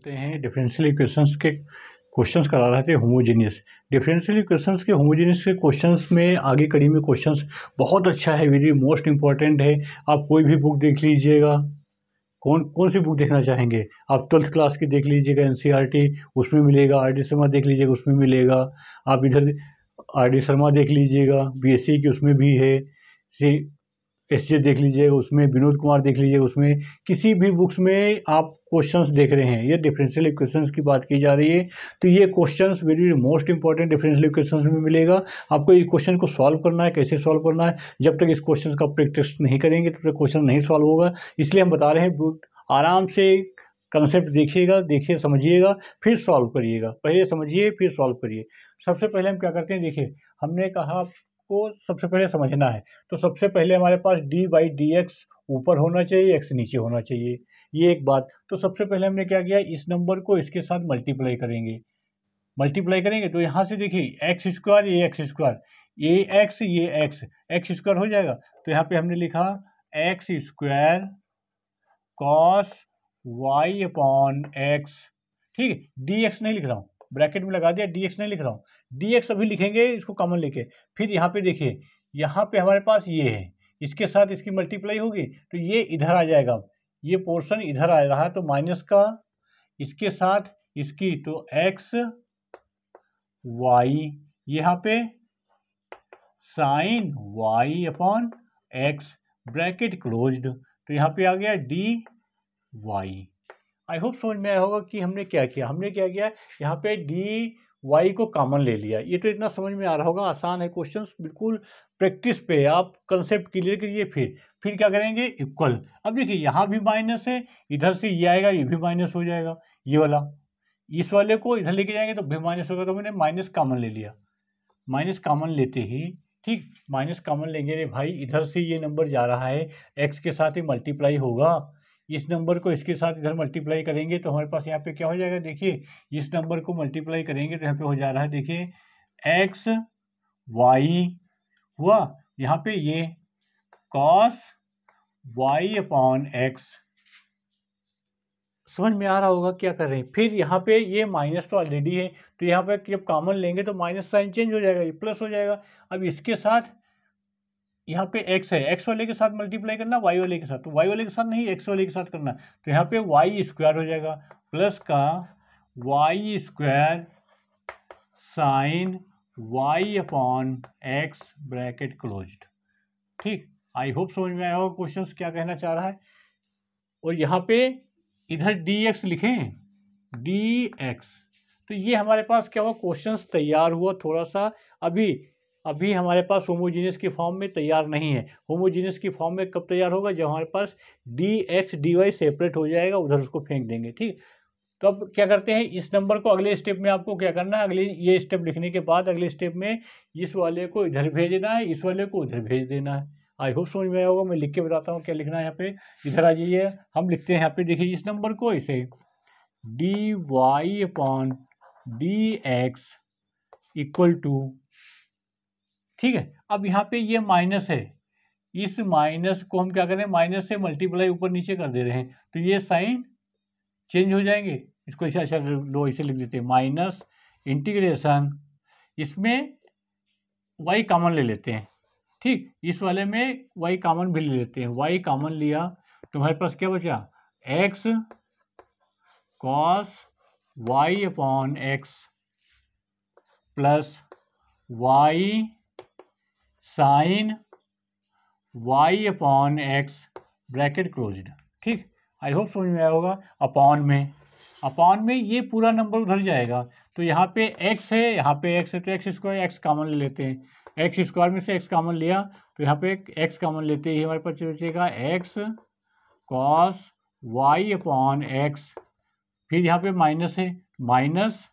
होते हैं differential equations के क्वेश्चंस करा रहे थे होमोजेनियस डिफरेंशियल इक्वेशंस के होमोजेनियस के क्वेश्चंस में आगे कड़ी में क्वेश्चंस बहुत अच्छा है वेरी मोस्ट इंपॉर्टेंट है आप कोई भी बुक देख लीजिएगा कौन कौन सी बुक देखना चाहेंगे आप ट्वेल्थ क्लास की देख लीजिएगा एन e उसमें मिलेगा आर डी शर्मा देख लीजिएगा उसमें मिलेगा आप इधर आर डी शर्मा देख लीजिएगा बी e की उसमें भी है एस देख लीजिए उसमें विनोद कुमार देख लीजिए उसमें किसी भी बुक्स में आप क्वेश्चंस देख रहे हैं ये डिफरेंशियल इक्वेशंस की बात की जा रही है तो ये questions very most important differential equations में मिलेगा आपको ये क्वेश्चन को सॉल्व करना है कैसे सॉल्व करना है जब तक इस क्वेश्चन का प्रैक्टिस नहीं करेंगे तब तक क्वेश्चन नहीं सॉल्व होगा इसलिए हम बता रहे हैं आराम से कंसेप्ट देखिएगा देखिए समझिएगा फिर सॉल्व करिएगा पहले समझिए फिर सॉल्व करिए सबसे पहले हम क्या करते हैं देखिए हमने कहा को सबसे पहले समझना है तो सबसे पहले हमारे पास डी बाई डी एक्स ऊपर होना चाहिए एक्स नीचे होना चाहिए ये एक बात तो सबसे पहले हमने क्या किया इस नंबर को इसके साथ मल्टीप्लाई करेंगे मल्टीप्लाई करेंगे तो यहाँ से देखिए एक्स स्क्वायर ये एक्स स्क्वायर ये एक्स ये एक्स एक्स स्क्वायर हो जाएगा तो यहाँ पे हमने लिखा X square cos Y upon X ठीक है डी एक्स नहीं लिख रहा हूँ ब्रैकेट में लगा दिया डी नहीं लिख रहा हूँ डी अभी लिखेंगे इसको कॉमन लेके फिर यहाँ पे देखिए यहाँ पे हमारे पास ये है इसके साथ इसकी मल्टीप्लाई होगी तो ये इधर आ जाएगा ये पोर्शन इधर आ रहा है तो माइनस का इसके साथ इसकी तो एक्स वाई यहाँ पे sine Y upon X bracket closed तो यहाँ पे आ गया डी वाई आई होप समझ में आया होगा कि हमने क्या किया हमने क्या किया यहाँ पे डी वाई को कॉमन ले लिया ये तो इतना समझ में आ रहा होगा आसान है क्वेश्चन बिल्कुल प्रैक्टिस पे आप कंसेप्ट क्लियर करिए फिर फिर क्या करेंगे इक्वल अब देखिए यहाँ भी माइनस है इधर से ये आएगा ये भी माइनस हो जाएगा ये वाला इस वाले को इधर लेके जाएंगे तो भी माइनस होगा तो मैंने माइनस कॉमन ले लिया माइनस कॉमन लेते ही ठीक माइनस कॉमन लेंगे अरे भाई इधर से ये नंबर जा रहा है एक्स के साथ ही मल्टीप्लाई होगा इस नंबर को इसके साथ इधर मल्टीप्लाई करेंगे तो हमारे पास यहाँ पे क्या हो जाएगा देखिए इस नंबर को मल्टीप्लाई करेंगे तो यहाँ पे हो जा रहा है देखिए एक्स वाई हुआ यहाँ पे ये कॉस वाई अपॉन एक्स समझ में आ रहा होगा क्या कर रहे हैं फिर यहाँ पे ये माइनस तो ऑलरेडी है तो यहाँ पे जब कॉमन लेंगे तो माइनस साइन चेंज हो जाएगा ये प्लस हो जाएगा अब इसके साथ यहाँ पे x है x वाले के साथ मल्टीप्लाई करना y वाले के साथ तो y वाले के साथ नहीं x वाले के साथ करना तो यहाँ पे y स्क्वायर हो जाएगा प्लस का y square sine y upon x bracket close ठीक आई होप समझ में आया होगा क्वेश्चन क्या कहना चाह रहा है और यहाँ पे इधर डी एक्स लिखें डी एक्स तो ये हमारे पास क्या हुआ क्वेश्चन तैयार हुआ थोड़ा सा अभी अभी हमारे पास होमोजीनियस की फॉर्म में तैयार नहीं है होमोजीनियस की फॉर्म में कब तैयार होगा जब हमारे पास D X D Y separate हो जाएगा उधर उसको फेंक देंगे ठीक तो अब क्या करते हैं इस नंबर को अगले स्टेप में आपको क्या करना है अगले ये स्टेप लिखने के बाद अगले स्टेप में इस वाले को इधर भेज देना है इस वाले को उधर भेज देना है आई होप समझ में आया होगा मैं लिख के बताता हूँ क्या लिखना है यहाँ पे इधर आ जाइए हम लिखते हैं यहाँ पे देखिए इस नंबर को इसे D Y upon D X equal to ठीक है अब यहाँ पे ये माइनस है इस माइनस को हम क्या करें माइनस से मल्टीप्लाई ऊपर नीचे कर दे रहे हैं तो ये साइन चेंज हो जाएंगे इसको ऐसे अच्छा लो ऐसे लिख देते हैं माइनस इंटीग्रेशन इसमें वाई कॉमन ले लेते हैं ठीक इस वाले में वाई कॉमन भी ले लेते हैं वाई कॉमन लिया तुम्हारे पास क्या बचा X cos Y upon X plus Y sine Y upon X bracket closed ठीक आई होप समझ में आया होगा अपॉन में अपॉन में ये पूरा नंबर उधर जाएगा तो यहाँ पे एक्स है यहाँ पे एक्स है तो एक्स स्क्वायर एक्स कामन ले लेते हैं एक्स स्क्वायर में से एक्स कामन लिया तो यहाँ पे एक्स कामन लेते ही हमारे पास बचेगा X cos Y upon X फिर यहाँ पे माइनस है माइनस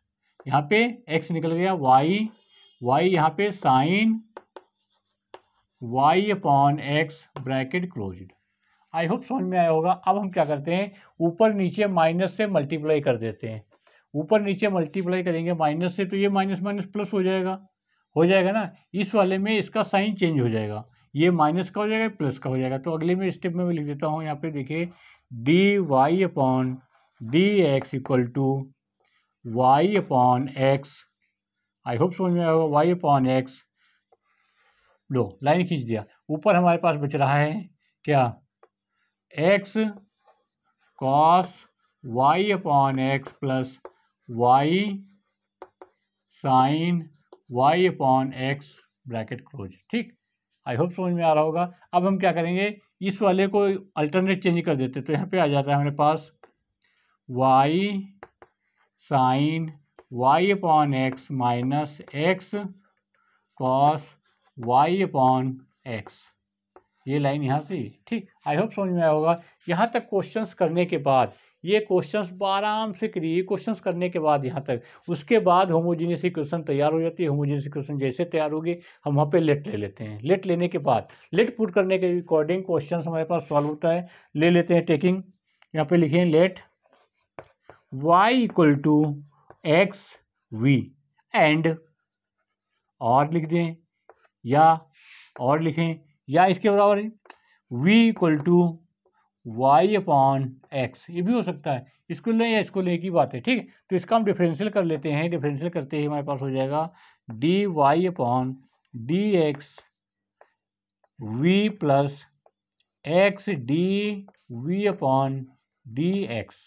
यहाँ पे एक्स निकल गया वाई वाई यहाँ पे sine Y upon X bracket close I hope समझ में आया होगा अब हम क्या करते हैं ऊपर नीचे माइनस से मल्टीप्लाई कर देते हैं ऊपर नीचे मल्टीप्लाई करेंगे माइनस से तो ये माइनस माइनस प्लस हो जाएगा हो जाएगा ना इस वाले में इसका साइन चेंज हो जाएगा ये माइनस का हो जाएगा प्लस का हो जाएगा तो अगले में स्टेप में मैं लिख देता हूँ यहाँ पे देखिए D Y upon D X equal to Y upon X I hope समझ में आया होगा वाई अपॉन एक्स लो लाइन खींच दिया ऊपर हमारे पास बच रहा है क्या X cos Y upon X plus Y sine Y upon X bracket close ठीक आई होप समझ में आ रहा होगा अब हम क्या करेंगे इस वाले को अल्टरनेट चेंज कर देते तो यहाँ पे आ जाता है हमारे पास Y sine Y upon X minus X cos Y upon X ये लाइन यहाँ से ठीक आई होप समझ में आया होगा यहाँ तक क्वेश्चंस करने के बाद ये क्वेश्चंस आराम से करिए क्वेश्चंस करने के बाद यहाँ तक उसके बाद होमोजीनियस इक्वेशन तैयार हो जाती है होमोजीनियस इक्वेशन जैसे तैयार होगी हम वहाँ पे लेट ले लेते हैं लेट लेने के बाद लेट पुट करने के अकॉर्डिंग क्वेश्चन हमारे पास सॉल्व होता है ले लेते हैं टेकिंग यहाँ पे लिखे let Y equal to X V and और लिख दें या और लिखें या इसके बराबर v equal to Y upon X ये भी हो सकता है इसको ले या इसको ले की बात है ठीक है तो इसका हम डिफरेंशियल कर लेते हैं डिफरेंशियल करते ही हमारे पास हो जाएगा D Y upon D X V plus X D V upon D X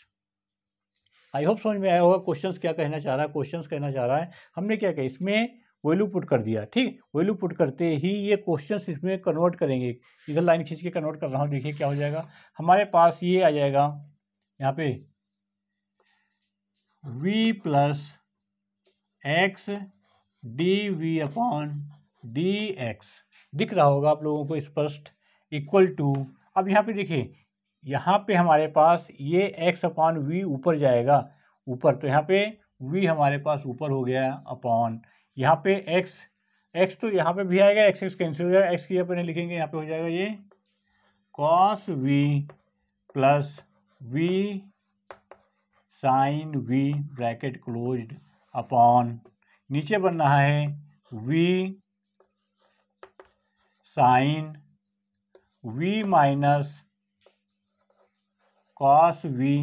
I hope समझ में आया होगा क्वेश्चंस क्या कहना चाह रहा है क्वेश्चंस कहना चाह रहा है हमने क्या कहा इसमें वैल्यू पुट कर दिया ठीक वैल्यू पुट करते ही ये क्वेश्चन इसमें कन्वर्ट करेंगे इधर लाइन खींच के कन्वर्ट कर रहा हूँ देखिए क्या हो जाएगा हमारे पास ये आ जाएगा यहाँ पे v plus X D V upon D X दिख रहा होगा आप लोगों को स्पष्ट इक्वल टू अब यहाँ पे देखिए यहाँ पे हमारे पास ये एक्स अपॉन वी ऊपर जाएगा ऊपर तो यहाँ पे वी हमारे पास ऊपर हो गया अपॉन यहाँ पे एक्स एक्स तो यहाँ पे भी आएगा एक्स एक्स कैंसिल हो जाएगा एक्स की यहाँ नहीं लिखेंगे यहाँ पे हो जाएगा ये cos V plus V sine V bracket closed upon नीचे बन रहा है V sine V minus cos V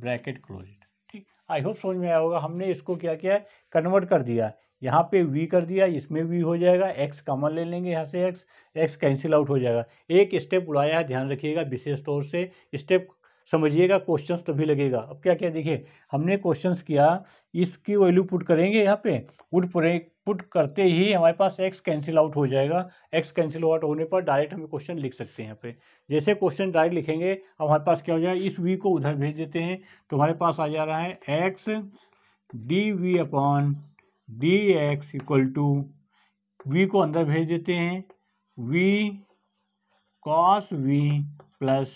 bracket close ठीक आई होप समझ में आया होगा हमने इसको क्या किया है कन्वर्ट कर दिया यहाँ पे वी कर दिया इसमें वी हो जाएगा एक्स कॉमन ले लेंगे यहाँ से एक्स एक्स कैंसिल आउट हो जाएगा एक स्टेप उड़ाया है ध्यान रखिएगा विशेष तौर से स्टेप समझिएगा क्वेश्चंस तभी लगेगा अब क्या क्या देखिए हमने क्वेश्चंस किया इसकी वैल्यू पुट करेंगे यहाँ पे पुट पुट करते ही हमारे पास एक्स कैंसिल आउट हो जाएगा एक्स कैंसिल आउट होने पर डायरेक्ट हमें क्वेश्चन लिख सकते हैं यहाँ पे जैसे क्वेश्चन डायरेक्ट लिखेंगे अब हमारे पास क्या हो जाएगा इस वी को उधर भेज देते हैं तो हमारे पास आ जा रहा है X D V upon D X equal to V को अंदर भेज देते हैं V cos V plus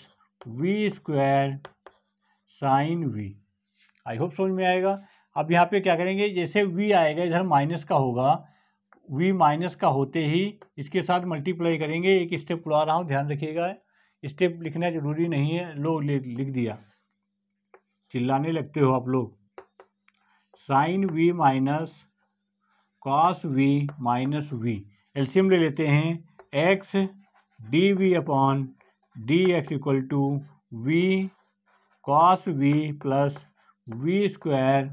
V square sine V I hope समझ में आएगा अब यहाँ पे क्या करेंगे जैसे वी आएगा इधर माइनस का होगा वी माइनस का होते ही इसके साथ मल्टीप्लाई करेंगे एक स्टेप बुला रहा हूँ ध्यान रखिएगा स्टेप लिखना जरूरी नहीं है लो लिख दिया चिल्लाने लगते हो आप लोग sine V minus cos V minus V एल्शियम ले लेते हैं X D V upon D X equal to V cos V plus V square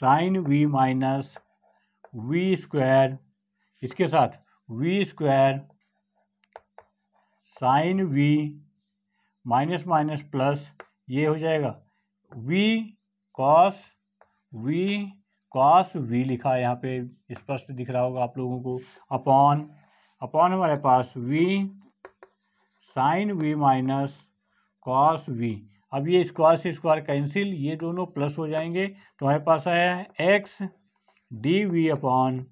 sine V minus V square इसके साथ V square sine V minus minus plus ये हो जाएगा V cos V cos V लिखा है यहाँ पे स्पष्ट दिख रहा होगा आप लोगों को अपॉन अपॉन हमारे पास V sine V minus cos V अब ये स्क्वायर से स्क्वायर कैंसिल ये दोनों प्लस हो जाएंगे तो हमारे पास आया X D V upon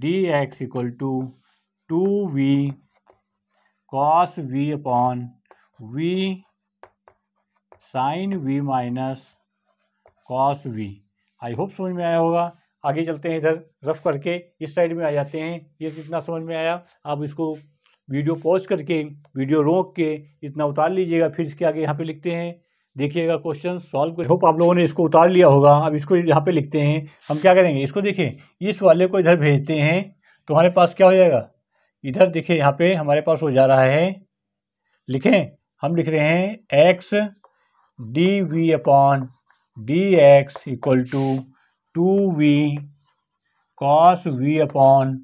D X equal to two V cos V upon V sine V minus cos V I hope समझ में आया होगा आगे चलते हैं इधर रफ करके इस साइड में आ जाते हैं ये जितना समझ में आया आप इसको वीडियो पॉज करके वीडियो रोक के इतना उतार लीजिएगा फिर इसके आगे यहाँ पे लिखते हैं देखिएगा क्वेश्चन सॉल्व कर होप आप लोगों ने इसको उतार लिया होगा अब इसको यहाँ पे लिखते हैं हम क्या करेंगे इसको देखें इस वाले को इधर भेजते हैं तो हमारे पास क्या हो जाएगा इधर देखिए यहाँ पे हमारे पास हो जा रहा है लिखें हम लिख रहे हैं X D V upon D X equal to two V cos V upon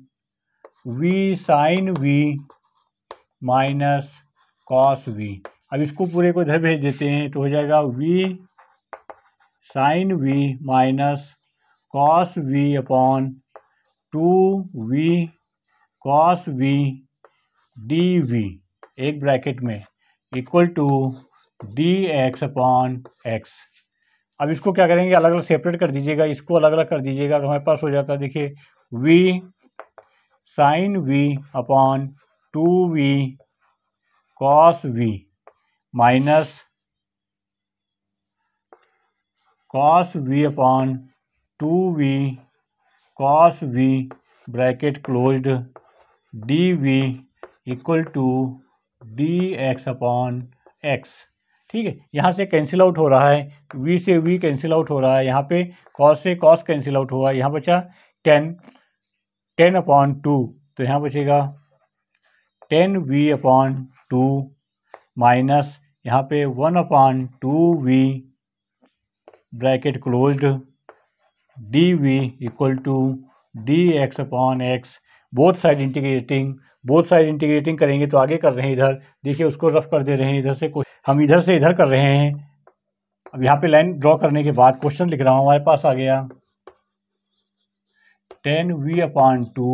V sine V minus cos V अब इसको पूरे को इधर भेज देते हैं तो हो जाएगा V sine V minus cos V upon two V cos V D V एक ब्रैकेट में equal to D x upon X अब इसको क्या करेंगे अलग अलग सेपरेट कर दीजिएगा इसको अलग अलग कर दीजिएगा तो हमारे पास हो जाता है देखिए V sine V upon two V cos V minus cos V upon two V cos V bracket closed D we equal to D x upon X ठीक है यहाँ से कैंसिल आउट हो रहा है वी से वी कैंसिल आउट हो रहा है यहाँ पे कॉस से कॉस कैंसिल आउट हुआ यहाँ बचा टेन टेन अपॉन टू तो यहाँ बचेगा tan we upon two minus यहाँ पे one upon two we bracket closed D we equal to D x upon x both side integrating both side integrating करेंगे तो आगे कर रहे हैं इधर देखिए उसको रफ कर दे रहे हैं इधर से हम इधर से इधर कर रहे हैं अब यहाँ पे लाइन ड्रॉ करने के बाद क्वेश्चन लिख रहा हूँ हमारे पास आ गया tan we upon two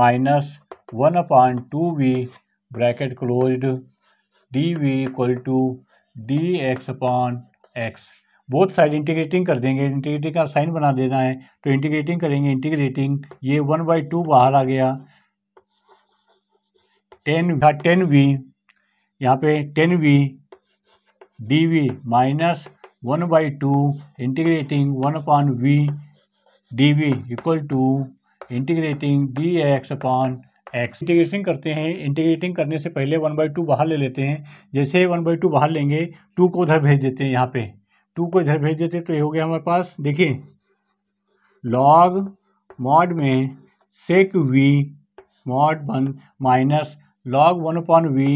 minus one upon two we bracket close d we equal to D x upon x both side integrating कर देंगे इंटीग्रेटिंग का साइन बना देना है तो इंटीग्रेटिंग करेंगे इंटीग्रेटिंग ये वन बाई टू बाहर आ गया टेन था टेन वी यहाँ पे tan v D v minus one by two integrating one upon v D we equal to integrating d x upon x integrating करते हैं इंटीग्रेटिंग करने से पहले वन बाई टू बाहर ले लेते हैं जैसे ही वन बाई टू बाहर लेंगे टू को उधर भेज देते हैं यहाँ पे टू को इधर भेज देते तो ये हो गया हमारे पास देखिए लॉग मॉड में sec v mod one minus log one upon v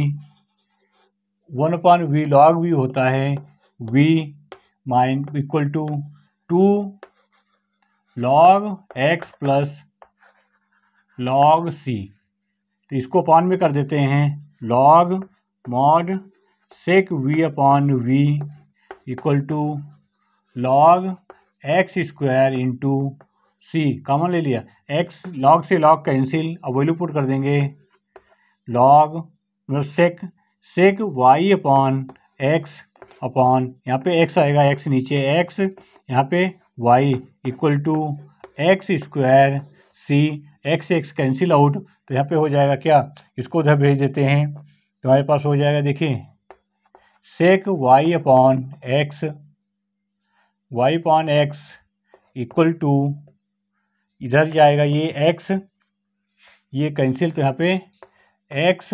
one upon v log v होता है वी माइन equal to two log x plus log c तो इसको अपॉन में कर देते हैं log mod sec v upon v equal to log x square into c common ले लिया एक्स लॉग से लॉग कैंसिल अब पुट कर देंगे लॉग मतलब sec sec y upon x upon यहाँ पे एक्स आएगा एक्स नीचे एक्स यहाँ पे y equal to x square c x x cancel out तो यहाँ पे हो जाएगा क्या इसको उधर भेज देते हैं तो हमारे पास हो जाएगा देखिए sec y upon x y upon x equal to इधर जाएगा ये एक्स ये कैंसिल तो यहाँ पे एक्स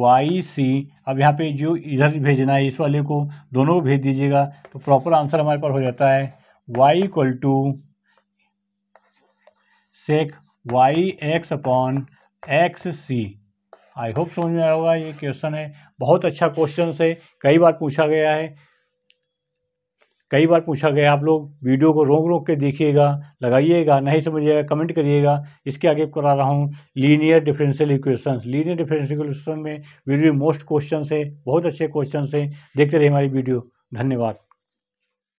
वाई सी अब यहाँ पे जो इधर भेजना है इस वाले को दोनों को भेज दीजिएगा तो प्रॉपर आंसर हमारे पास हो जाता है y equal to sec y x upon x c I hope समझ में आया होगा ये क्वेश्चन है बहुत अच्छा क्वेश्चन है कई बार पूछा गया है कई बार पूछा गया आप लोग वीडियो को रोक रोक के देखिएगा लगाइएगा नहीं समझिएगा कमेंट करिएगा इसके आगे करा रहा हूँ linear differential equations linear differential equation में वीडियो मोस्ट क्वेश्चन है बहुत अच्छे क्वेश्चन हैं देखते रहिए हमारी वीडियो धन्यवाद